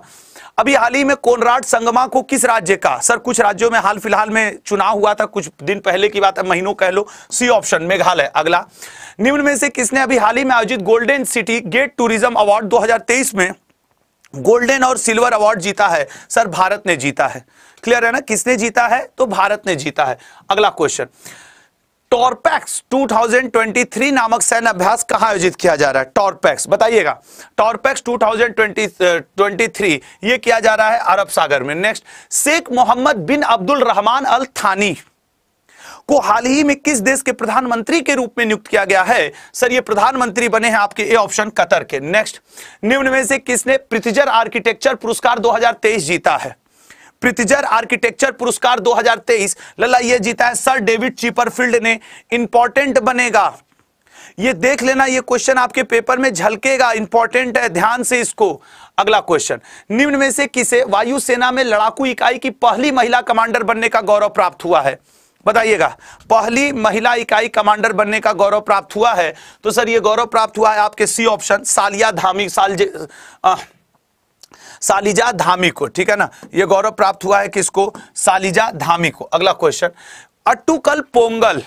अभी हाल ही में कोनराड संगमा को किस राज्य का सर कुछ राज्यों में हाल फिलहाल में चुनाव हुआ था कुछ दिन पहले की बात है महीनों कह लो सी ऑप्शन मेघालय अगला निम्न में से किसने अभी हाल ही में आयोजित golden city gate tourism award दो में गोल्डन और सिल्वर अवार्ड जीता है सर भारत ने जीता है क्लियर है ना किसने जीता है तो भारत ने जीता है अगला क्वेश्चन टॉरपैक्स 2023 नामक सैन्य अभ्यास कहां आयोजित किया जा रहा है टॉरपैक्स बताइएगा टॉरपैक्स 2023 uh, ये किया जा रहा है अरब सागर में next Sheikh Mohammed bin Abdul Rahman Al Thani को हाल ही में किस देश के प्रधानमंत्री के रूप में नियुक्त किया गया है सर ये प्रधानमंत्री बने हैं आपके ए ऑप्शन कतर के नेक्स्ट निम्न में से किसने पृथ्वीजर आर्किटेक्चर पुरस्कार 2023 जीता है प्रितिजर आर्किटेक्चर पुरस्कार 2023 लला ये जीता है सर डेविड चीपरफील्ड ने इंपॉर्टेंट बनेगा ये देख लेना ये क्वेश्चन आपके पेपर में झलकेगा इंपॉर्टेंट है ध्यान से इसको अगला क्वेश्चन निम्न में से किसे वायुसेना में लड़ाकू इकाई की पहली महिला कमांडर बनने का गौरव प्राप्त हुआ है बताइएगा पहली महिला इकाई कमांडर बनने का गौरव प्राप्त हुआ है तो सर ये गौरव प्राप्त हुआ है आपके सी ऑप्शन सालिया धामी साल आ, सालिजा धामी को ठीक है ना ये गौरव प्राप्त हुआ है किसको सालिजा धामी को अगला क्वेश्चन अटुकल पोंगल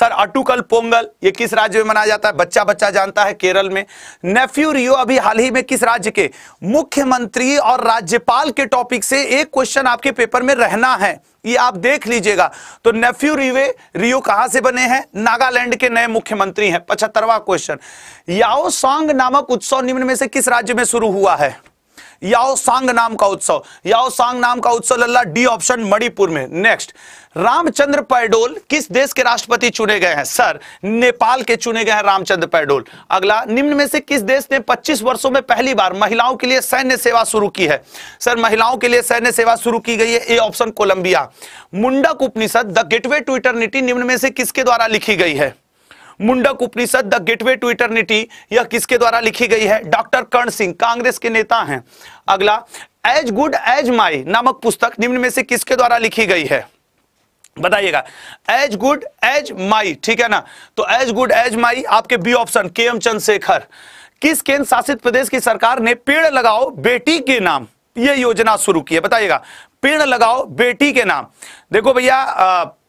सर अटुकल पोंगल ये किस राज्य में मनाया जाता है बच्चा बच्चा जानता है केरल में नेफ्यू रियो अभी हाल ही में किस राज्य के मुख्यमंत्री और राज्यपाल के टॉपिक से एक क्वेश्चन आपके पेपर में रहना है ये आप देख लीजिएगा तो नेफ्यू रिवे रियो कहां से बने हैं नागालैंड के नए मुख्यमंत्री हैं पचहत्तरवा क्वेश्चन याओ सॉन्ग नामक उत्सव निम्न में से किस राज्य में शुरू हुआ है याओ सांग नाम का उत्सव याओ सांग नाम का उत्सव लल्ला डी ऑप्शन मणिपुर में नेक्स्ट रामचंद्र पैडोल किस देश के राष्ट्रपति चुने गए हैं सर नेपाल के चुने गए हैं रामचंद्र पैडोल अगला निम्न में से किस देश ने 25 वर्षों में पहली बार महिलाओं के लिए सैन्य सेवा शुरू की है सर महिलाओं के लिए सैन्य सेवा शुरू की गई है A option Colombia Mundaka Upanishad the gateway to eternity निम्न में से किसके द्वारा लिखी गई है Mundaka Upanishad the gateway to eternity यह किसके द्वारा लिखी गई है डॉक्टर कर्ण सिंह कांग्रेस के नेता हैं अगला एज गुड एज माई नामक पुस्तक निम्न में से किसके द्वारा लिखी गई है बताइएगा एज गुड एज माई ठीक है ना तो एज गुड एज माई आपके B option K M Chandrashekhar किस केंद्र शासित प्रदेश की सरकार ने पेड़ लगाओ बेटी के नाम ये योजना शुरू की है बताइएगा पेड़ लगाओ बेटी के नाम देखो भैया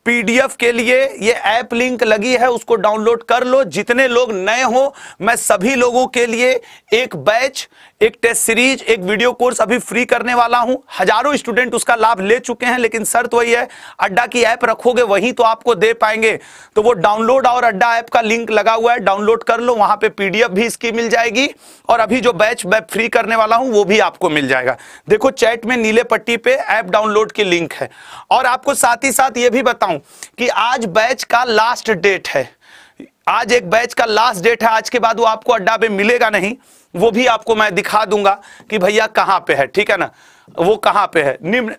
पीडीएफ के लिए ये ऐप लिंक लगी है उसको डाउनलोड कर लो जितने लोग नए हो मैं सभी लोगों के लिए एक बैच एक टेस्ट सीरीज एक वीडियो कोर्स अभी फ्री करने वाला हूं हजारों स्टूडेंट उसका लाभ ले चुके हैं लेकिन शर्त वही है अड्डा की ऐप रखोगे वही तो आपको दे पाएंगे तो वो डाउनलोड और अड्डा ऐप का लिंक लगा हुआ है डाउनलोड कर लो वहां पे पीडीएफ भी इसकी मिल जाएगी और अभी जो बैच बैप फ्री करने वाला हूं वो भी आपको मिल जाएगा देखो चैट में नीले पट्टी पे ऐप डाउनलोड की लिंक है और आपको साथ ही साथ ये भी बताऊं कि आज बैच का लास्ट डेट है आज एक बैच का लास्ट डेट है आज के बाद वो आपको अड्डा पे मिलेगा नहीं वो भी आपको मैं दिखा दूंगा कि भैया कहां पे है ठीक है ना वो कहां पे है निम्न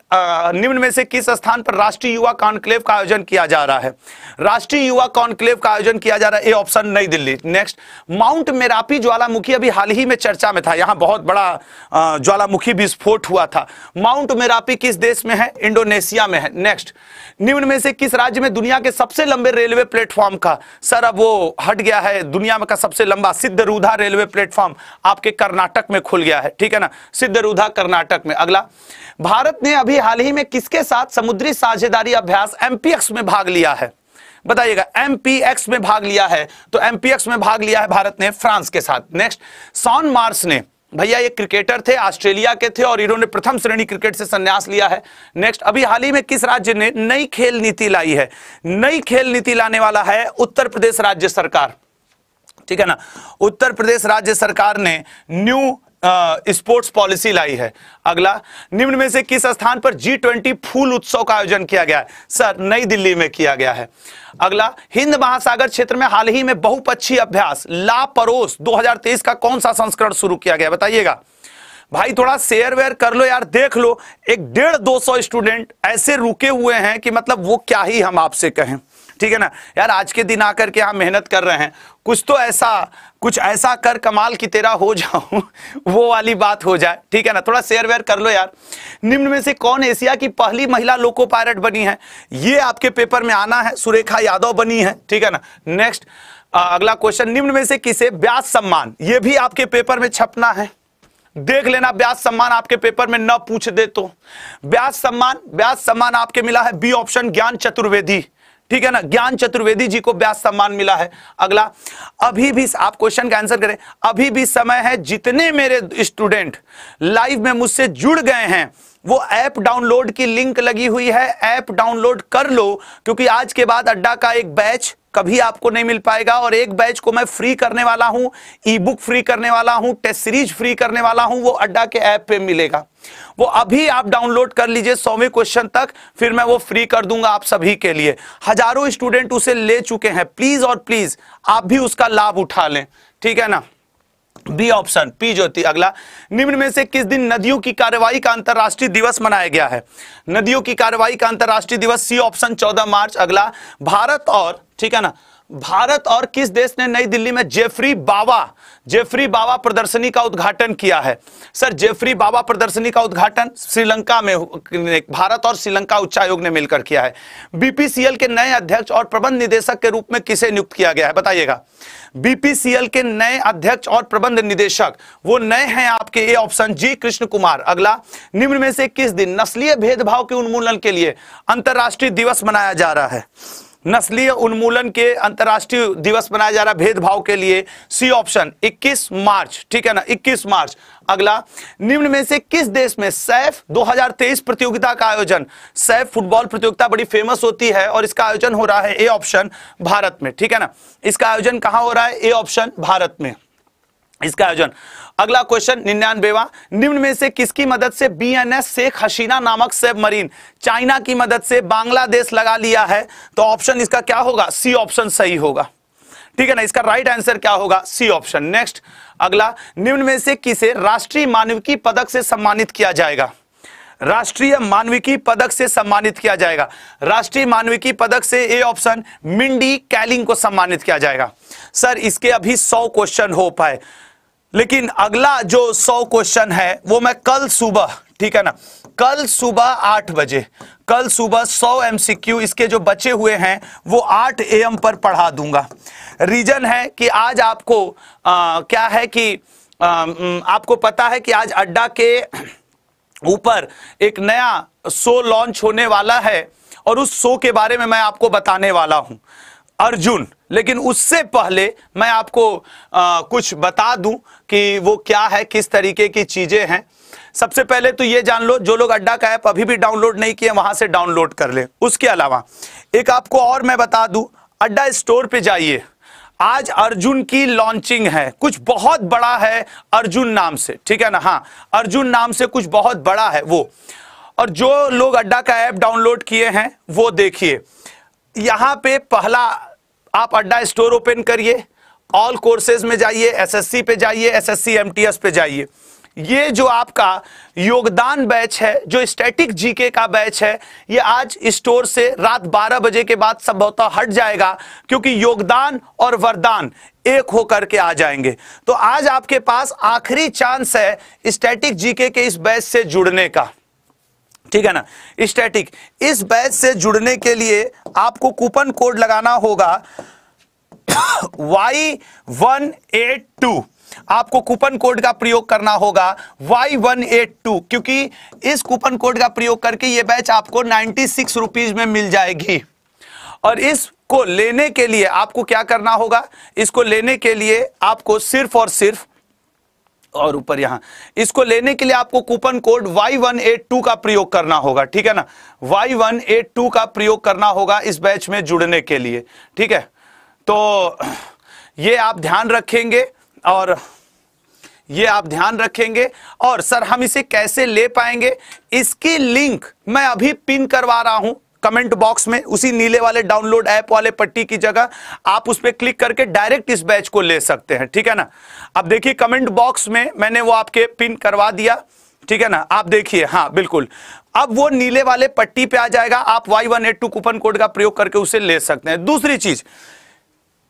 निम्न में से किस स्थान पर राष्ट्रीय युवा कॉन्क्लेव का आयोजन किया जा रहा है राष्ट्रीय युवा कॉन्क्लेव का आयोजन किया जा रहा है A option New Delhi next mount Merapi ज्वालामुखी अभी हाल ही में चर्चा में था यहां बहुत बड़ा ज्वालामुखी विस्फोट हुआ था माउंट मेरापी किस देश में है इंडोनेशिया में है नेक्स्ट निम्न में से किस राज्य में दुनिया के सबसे लंबे रेलवे प्लेटफॉर्म का सर अब वो हट गया है दुनिया में का सबसे लंबा सिद्ध रेलवे प्लेटफॉर्म आपके कर्नाटक में खुल गया है ठीक है ना सिद्ध कर्नाटक में अगला अगला भारत ने अभी हाल ही में किसके साथ समुद्री साझेदारी अभ्यास एमपीएक्स में भाग लिया है बताइएगा एमपीएक्स में भाग लिया है तो एमपीएक्स में भाग लिया है भारत ने फ्रांस के साथ नेक्स्ट सॉन मार्स ने भैया ये क्रिकेटर थे ऑस्ट्रेलिया के थे और इन्होंने प्रथम श्रेणी क्रिकेट से संन्यास लिया है नेक्स्ट अभी हाल ही में किस राज्य ने नई खेल नीति लाई है नई खेल नीति लाने वाला है उत्तर प्रदेश राज्य सरकार ठीक है ना उत्तर प्रदेश राज्य सरकार ने न्यू स्पोर्ट्स पॉलिसी लाई है अगला निम्न में से किस स्थान पर जी ट्वेंटी फूल उत्सव का आयोजन किया गया है सर नई दिल्ली में किया गया है अगला हिंद महासागर क्षेत्र में हाल ही में बहुपक्षी अभ्यास ला परोस 2023 का कौन सा संस्करण शुरू किया गया बताइएगा भाई थोड़ा शेयर वेयर कर लो यार देख लो एक डेढ़ दो सौ स्टूडेंट ऐसे रुके हुए हैं कि मतलब वो क्या ही हम आपसे कहें ठीक है ना यार आज के दिन आकर के हम मेहनत कर रहे हैं कुछ तो ऐसा कुछ ऐसा कर कमाल की तेरा हो जाऊं वो वाली बात हो जाए ठीक है ना थोड़ा शेयर वेयर कर लो यार निम्न में से कौन एशिया की पहली महिला लोको पायलट बनी है ये आपके पेपर में आना है सुरेखा यादव बनी है ठीक है ना नेक्स्ट अगला क्वेश्चन निम्न में से किसे ब्यास सम्मान ये भी आपके पेपर में छपना है देख लेना ब्यास सम्मान आपके पेपर में न पूछ दे तो ब्यास सम्मान ब्यास सम्मान आपके मिला है बी ऑप्शन ज्ञान चतुर्वेदी ठीक है ना ज्ञान चतुर्वेदी जी को व्यास सम्मान मिला है अगला अभी भी आप क्वेश्चन का आंसर करें अभी भी समय है जितने मेरे स्टूडेंट लाइव में मुझसे जुड़ गए हैं वो ऐप डाउनलोड की लिंक लगी हुई है ऐप डाउनलोड कर लो क्योंकि आज के बाद अड्डा का एक बैच कभी आपको नहीं मिल पाएगा और एक बैच को मैं फ्री करने वाला हूं ई बुक फ्री करने वाला हूं टेस्ट सीरीज फ्री करने वाला हूं वो अड्डा के ऐप पे मिलेगा वो अभी आप डाउनलोड कर लीजिए सौवें क्वेश्चन तक फिर मैं वो फ्री कर दूंगा आप सभी के लिए हजारों स्टूडेंट उसे ले चुके हैं प्लीज और प्लीज आप भी उसका लाभ उठा लें ठीक है ना बी ऑप्शन पी ज्योति अगला निम्न में से किस दिन नदियों की कार्यवाही का अंतरराष्ट्रीय दिवस मनाया गया है नदियों की कार्यवाही का अंतरराष्ट्रीय दिवस सी ऑप्शन 14 मार्च अगला भारत और ठीक है ना भारत और किस देश ने नई दिल्ली में जेफरी बाबा जेफरी बाबा प्रदर्शनी का उद्घाटन किया है सर जेफरी बाबा प्रदर्शनी का उद्घाटन श्रीलंका में भारत और श्रीलंका उच्च आयोग ने मिलकर किया है बीपीसीएल के नए अध्यक्ष और प्रबंध निदेशक के रूप में किसे नियुक्त किया गया है बताइएगा बीपीसीएल के नए अध्यक्ष और प्रबंध निदेशक वो नए हैं आपके A option G Krishna Kumar अगला निम्न में से किस दिन नस्लीय भेदभाव के उन्मूलन के लिए अंतर्राष्ट्रीय दिवस मनाया जा रहा है नस्लीय उन्मूलन के अंतर्राष्ट्रीय दिवस मनाया जा रहा है भेदभाव के लिए सी ऑप्शन 21 मार्च ठीक है ना 21 मार्च अगला निम्न में से किस देश में सैफ 2023 प्रतियोगिता का आयोजन सैफ फुटबॉल प्रतियोगिता बड़ी फेमस होती है और इसका आयोजन हो रहा है ए ऑप्शन भारत में ठीक है ना इसका आयोजन कहां हो रहा है ए ऑप्शन भारत में इसका आयोजन अगला क्वेश्चन निन्यानवेवा निम्न में से किसकी मदद से बीएनएस शेख हसीना नामक सेब मरीन चाइना की मदद से बांग्लादेश लगा लिया है तो ऑप्शन इसका क्या होगा सी ऑप्शन सही होगा ठीक है ना इसका राइट आंसर क्या होगा सी ऑप्शन नेक्स्ट अगला निम्न में से किसे राष्ट्रीय मानविकी पदक से सम्मानित किया जाएगा राष्ट्रीय मानविकी पदक से सम्मानित किया जाएगा राष्ट्रीय मानविकी पदक से ए ऑप्शन मिंडी कैलिंग को सम्मानित किया जाएगा सर इसके अभी सौ क्वेश्चन हो पाए लेकिन अगला जो सौ क्वेश्चन है वो मैं कल सुबह ठीक है ना कल सुबह आठ बजे कल सुबह सौ एम इसके जो बचे हुए हैं वो आठ ए पर पढ़ा दूंगा रीजन है कि आज आपको आ, क्या है कि आ, आपको पता है कि आज अड्डा के ऊपर एक नया शो लॉन्च होने वाला है और उस शो के बारे में मैं आपको बताने वाला हूं अर्जुन लेकिन उससे पहले मैं आपको आ, कुछ बता दूं कि वो क्या है किस तरीके की चीज़ें हैं सबसे पहले तो ये जान लो जो लोग अड्डा का ऐप अभी भी डाउनलोड नहीं किए वहां से डाउनलोड कर ले उसके अलावा एक आपको और मैं बता दूं अड्डा स्टोर पे जाइए आज अर्जुन की लॉन्चिंग है कुछ बहुत बड़ा है अर्जुन नाम से ठीक है ना हाँ अर्जुन नाम से कुछ बहुत बड़ा है वो और जो लोग अड्डा का ऐप डाउनलोड किए हैं वो देखिए यहां पे पहला आप अड्डा स्टोर ओपन करिए ऑल कोर्सेज में जाइए एसएससी पे जाइए एसएससी एमटीएस पे जाइए ये जो आपका योगदान बैच है जो स्टैटिक जीके का बैच है ये आज स्टोर से रात 12 बजे के बाद संभवतः हट जाएगा क्योंकि योगदान और वरदान एक होकर के आ जाएंगे तो आज आपके पास आखिरी चांस है स्टैटिक जीके के इस बैच से जुड़ने का ठीक है ना स्टैटिक इस बैच से जुड़ने के लिए आपको कूपन कोड लगाना होगा वाई वन एट टू आपको कूपन कोड का प्रयोग करना होगा Y182 क्योंकि इस कूपन कोड का प्रयोग करके ये बैच आपको नाइन्टी सिक्स रुपीज में मिल जाएगी और इसको लेने के लिए आपको क्या करना होगा इसको लेने के लिए आपको सिर्फ और सिर्फ और ऊपर यहां इसको लेने के लिए आपको कूपन कोड Y182 का प्रयोग करना होगा ठीक है ना Y182 का प्रयोग करना होगा इस बैच में जुड़ने के लिए ठीक है तो ये आप ध्यान रखेंगे और ये आप ध्यान रखेंगे और सर हम इसे कैसे ले पाएंगे इसकी लिंक मैं अभी पिन करवा रहा हूं कमेंट बॉक्स में उसी नीले वाले डाउनलोड ऐप वाले पट्टी की जगह आप उस पर क्लिक करके डायरेक्ट इस बैच को ले सकते हैं ठीक है ना अब देखिए कमेंट बॉक्स में मैंने वो आपके पिन करवा दिया ठीक है ना आप देखिए हाँ बिल्कुल अब वो नीले वाले पट्टी पे आ जाएगा आप Y one eight two coupon code का प्रयोग करके उसे ले सकते हैं दूसरी चीज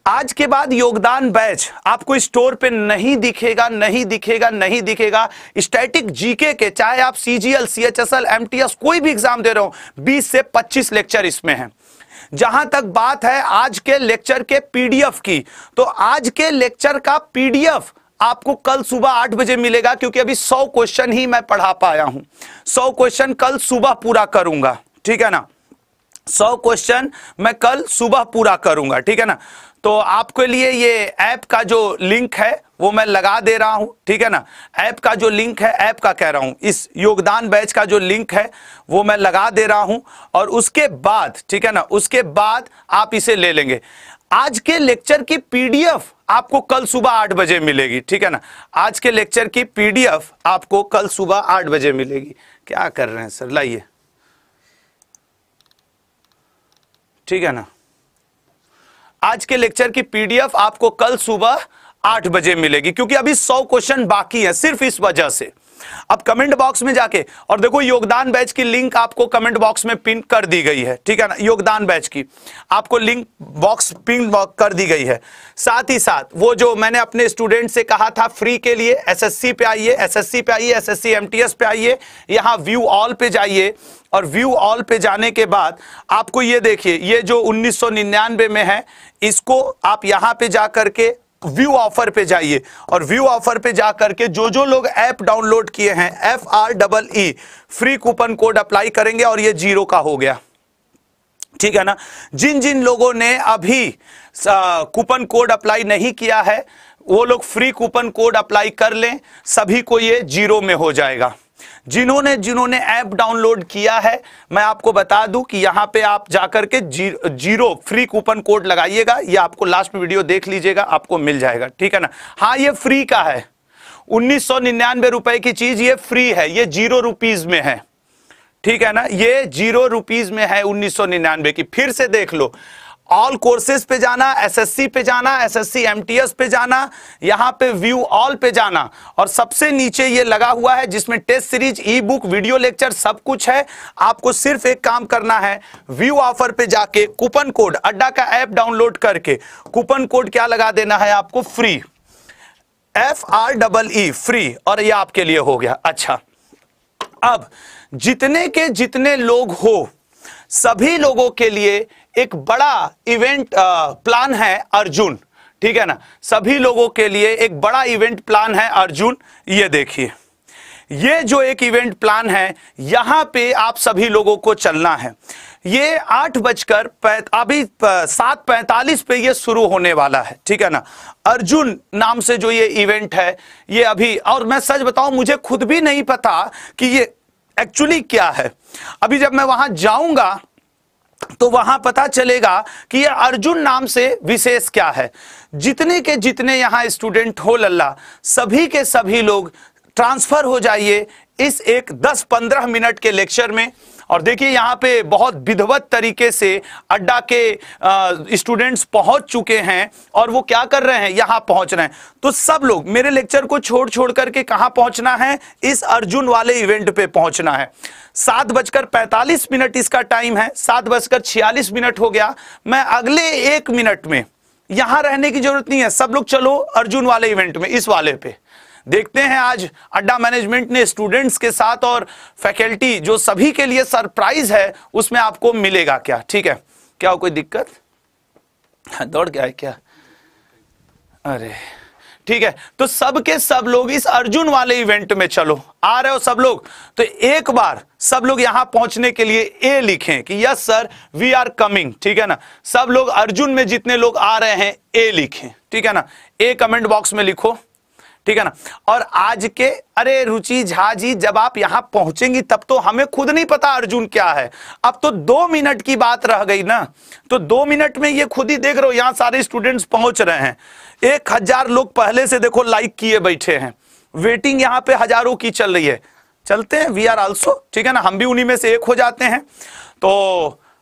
आज के बाद योगदान बैच आपको स्टोर पे नहीं दिखेगा नहीं दिखेगा नहीं दिखेगा स्टैटिक जीके के चाहे आप सीजीएल सीएचएसएल एमटीएस कोई भी एग्जाम दे रहे हो 20 से 25 लेक्चर इसमें हैं जहां तक बात है आज के लेक्चर के पीडीएफ की तो आज के लेक्चर का पीडीएफ आपको कल सुबह आठ बजे मिलेगा क्योंकि अभी सौ क्वेश्चन ही मैं पढ़ा पाया हूं सौ क्वेश्चन कल सुबह पूरा करूंगा ठीक है ना सौ क्वेश्चन मैं कल सुबह पूरा करूंगा ठीक है ना तो आपके लिए ये ऐप का जो लिंक है वो मैं लगा दे रहा हूं ठीक है ना ऐप का जो लिंक है ऐप का कह रहा हूं इस योगदान बैच का जो लिंक है वो मैं लगा दे रहा हूं और उसके बाद ठीक है ना उसके बाद आप इसे ले लेंगे आज के लेक्चर की पीडीएफ आपको कल सुबह आठ बजे मिलेगी ठीक है ना आज के लेक्चर की पीडीएफ आपको कल सुबह आठ बजे मिलेगी क्या कर रहे हैं सर लाइए ठीक है ना आज के लेक्चर की पीडीएफ आपको कल सुबह आठ बजे मिलेगी क्योंकि अभी सौ क्वेश्चन बाकी है सिर्फ इस वजह से अब कमेंट बॉक्स में जाके और देखो योगदान बैच की लिंक आपको कमेंट बॉक्स में पिन कर दी गई है ठीक है ना योगदान बैच की आपको लिंक बॉक्स पिन कर दी गई है साथ ही साथ वो जो मैंने अपने स्टूडेंट से कहा था फ्री के लिए एसएससी पे आइए एसएससी पे आइए एसएससी एमटीएस पे आइए यहाँ व्यू ऑल पे जाइए और व्यू ऑल पे जाने के बाद आपको ये देखिए ये जो 1999 में है इसको आप यहां पे जा करके व्यू ऑफर पे जाइए और व्यू ऑफर पे जा करके जो जो लोग ऐप डाउनलोड किए हैं F R double E free coupon code apply करेंगे और ये जीरो का हो गया ठीक है ना जिन जिन लोगों ने अभी कूपन कोड अप्लाई नहीं किया है वो लोग फ्री कूपन कोड अप्लाई कर लें सभी को ये जीरो में हो जाएगा जिन्होंने जिन्होंने ऐप डाउनलोड किया है मैं आपको बता दूं कि यहां पे आप जाकर के जी, जीरो फ्री कूपन कोड लगाइएगा ये आपको लास्ट में वीडियो देख लीजिएगा आपको मिल जाएगा ठीक है ना हाँ ये फ्री का है उन्नीस सौ रुपए की चीज ये फ्री है ये जीरो रुपीज में है ठीक है ना ये जीरो रुपीज में है उन्नीस सौ की फिर से देख लो ऑल कोर्सेज पे जाना एसएससी पे जाना एसएससी एमटीएस पे जाना यहाँ पे व्यू ऑल पे जाना और सबसे नीचे ये लगा हुआ है जिसमें test series e book video lecture सब कुछ है आपको सिर्फ एक काम करना है व्यू ऑफर पे जाके कूपन कोड अड्डा का ऐप डाउनलोड करके कूपन कोड क्या लगा देना है आपको free F R double E free और ये आपके लिए हो गया अच्छा अब जितने के जितने लोग हो सभी लोगों के लिए एक बड़ा इवेंट प्लान है अर्जुन ठीक है ना सभी लोगों के लिए एक बड़ा इवेंट प्लान है अर्जुन ये देखिए ये जो एक इवेंट प्लान है यहां पे आप सभी लोगों को चलना है ये आठ बजकर अभी सात पैंतालीस पे ये शुरू होने वाला है ठीक है ना अर्जुन नाम से जो ये इवेंट है ये अभी और मैं सच बताऊं मुझे खुद भी नहीं पता कि ये एक्चुअली क्या है अभी जब मैं वहां जाऊंगा तो वहां पता चलेगा कि यह अर्जुन नाम से विशेष क्या है जितने के जितने यहां स्टूडेंट हो लल्ला सभी के सभी लोग ट्रांसफर हो जाइए इस एक 10-15 मिनट के लेक्चर में और देखिए यहाँ पे बहुत विधवत तरीके से अड्डा के स्टूडेंट्स पहुंच चुके हैं और वो क्या कर रहे हैं यहाँ पहुंच रहे हैं तो सब लोग मेरे लेक्चर को छोड़ छोड़ करके कहा पहुंचना है इस अर्जुन वाले इवेंट पे पहुंचना है सात बजकर पैंतालीस मिनट इसका टाइम है सात बजकर छियालीस मिनट हो गया मैं अगले एक मिनट में यहां रहने की जरूरत नहीं है सब लोग चलो अर्जुन वाले इवेंट में इस वाले पे देखते हैं आज अड्डा मैनेजमेंट ने स्टूडेंट्स के साथ और फैकल्टी जो सभी के लिए सरप्राइज है उसमें आपको मिलेगा क्या ठीक है क्या हो कोई दिक्कत हाँ, दौड़ गया है क्या अरे ठीक है तो सबके सब लोग इस अर्जुन वाले इवेंट में चलो आ रहे हो सब लोग तो एक बार सब लोग यहां पहुंचने के लिए ए लिखें कि yes sir we are coming ठीक है ना सब लोग अर्जुन में जितने लोग आ रहे हैं ए लिखें ठीक है ना ए कमेंट बॉक्स में लिखो ठीक है ना और आज के अरे रुचि झा जी जब आप यहां पहुंचेंगी तब तो हमें खुद नहीं पता अर्जुन क्या है अब तो दो मिनट की बात रह गई ना तो दो मिनट में ये खुद ही देख रहे हो यहां सारे स्टूडेंट्स पहुंच रहे हैं एक हजार लोग पहले से देखो लाइक किए बैठे हैं वेटिंग यहां पे हजारों की चल रही है चलते हैं वी आर ऑल्सो ठीक है ना हम भी उन्हीं में से एक हो जाते हैं तो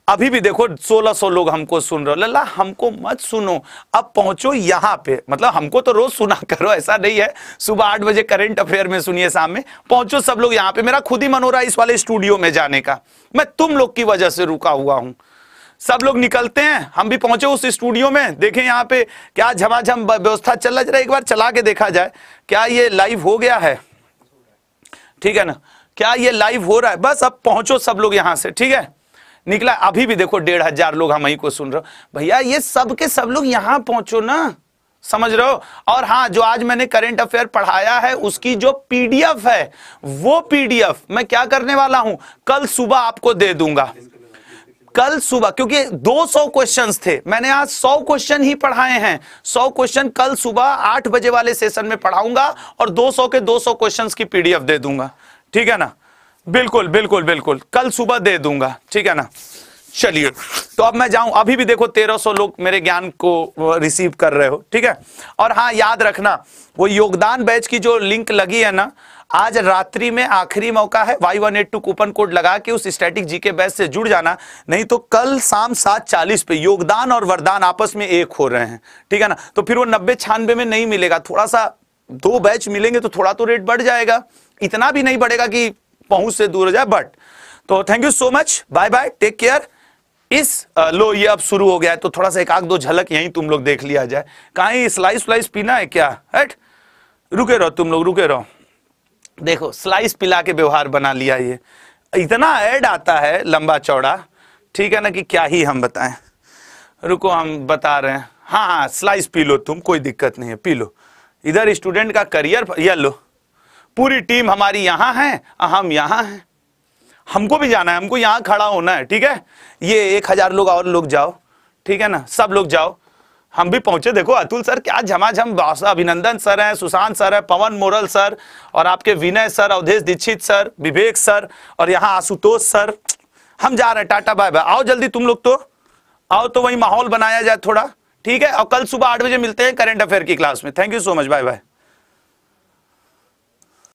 अभी भी देखो 1600 लोग हमको सुन रहे हो लल्ला हमको मत सुनो अब पहुंचो यहाँ पे मतलब हमको तो रोज सुना करो ऐसा नहीं है सुबह आठ बजे करंट अफेयर में सुनिए शाम में पहुंचो सब लोग यहाँ पे मेरा खुद ही मन हो रहा है इस वाले स्टूडियो में जाने का मैं तुम लोग की वजह से रुका हुआ हूं सब लोग निकलते हैं हम भी पहुंचे उस स्टूडियो में देखें यहाँ पे क्या झमाझम व्यवस्था चल रहा है एक बार चला के देखा जाए क्या ये लाइव हो गया है ठीक है ना क्या ये लाइव हो रहा है बस अब पहुंचो सब लोग यहां से ठीक है निकला अभी भी देखो डेढ़ हजार लोग हम ही को सुन रहे हो भैया ये सब के सब लोग यहां पहुंचो ना समझ रहे हो और हाँ जो आज मैंने करंट अफेयर पढ़ाया है उसकी जो पीडीएफ है वो पीडीएफ मैं क्या करने वाला हूं कल सुबह आपको दे दूंगा कल सुबह क्योंकि 200 क्वेश्चंस थे मैंने आज 100 क्वेश्चन ही पढ़ाए हैं 100 क्वेश्चन कल सुबह 8 बजे वाले सेशन में पढ़ाऊंगा और 200 के 200 क्वेश्चंस की पीडीएफ दे दूंगा ठीक है ना बिल्कुल बिल्कुल बिल्कुल कल सुबह दे दूंगा ठीक है ना चलिए तो अब मैं जाऊं अभी भी देखो 1300 लोग मेरे ज्ञान को रिसीव कर रहे हो ठीक है और हाँ याद रखना वो योगदान बैच की जो लिंक लगी है ना आज रात्रि में आखिरी मौका है Y one eight two coupon code लगा के उस स्टैटिक जी के बैच से जुड़ जाना नहीं तो कल शाम सात चालीस पे योगदान और वरदान आपस में एक हो रहे हैं ठीक है ना तो फिर वो नब्बे छियानबे में नहीं मिलेगा थोड़ा सा दो बैच मिलेंगे तो थोड़ा तो रेट बढ़ जाएगा इतना भी नहीं बढ़ेगा कि पहुंच से दूर हो जाए बट तो thank you so much bye bye take care इस लो ये अब शुरू हो गया है तो थोड़ा सा एक आग दो झलक यहीं तुम लोग देख लिया जाए कहीं स्लाइस स्लाइस पीना है क्या हट रुके रहो तुम लोग रुके रहो देखो स्लाइस पिला के व्यवहार बना लिया ये इतना ऐड आता है लंबा चौड़ा ठीक है ना कि क्या ही हम बताएं रुको हम बता रहे हैं हाँ हाँ स्लाइस पी लो तुम कोई दिक्कत नहीं है पी लो इधर स्टूडेंट का करियर या लो पूरी टीम हमारी यहां है हम यहां हैं हमको भी जाना है हमको यहां खड़ा होना है ठीक है ये एक हजार लोग और लोग जाओ ठीक है ना सब लोग जाओ हम भी पहुंचे देखो अतुल सर क्या झमाझम अभिनंदन सर हैं सुशांत सर हैं पवन मोरल सर और आपके Vinay sir Awadhesh Dixit sir Vivek sir और यहाँ आशुतोष सर हम जा रहे हैं टाटा बाय बाय आओ जल्दी तुम लोग तो आओ तो वही माहौल बनाया जाए थोड़ा ठीक है और कल सुबह आठ बजे मिलते हैं करेंट अफेयर की क्लास में thank you so much bye bye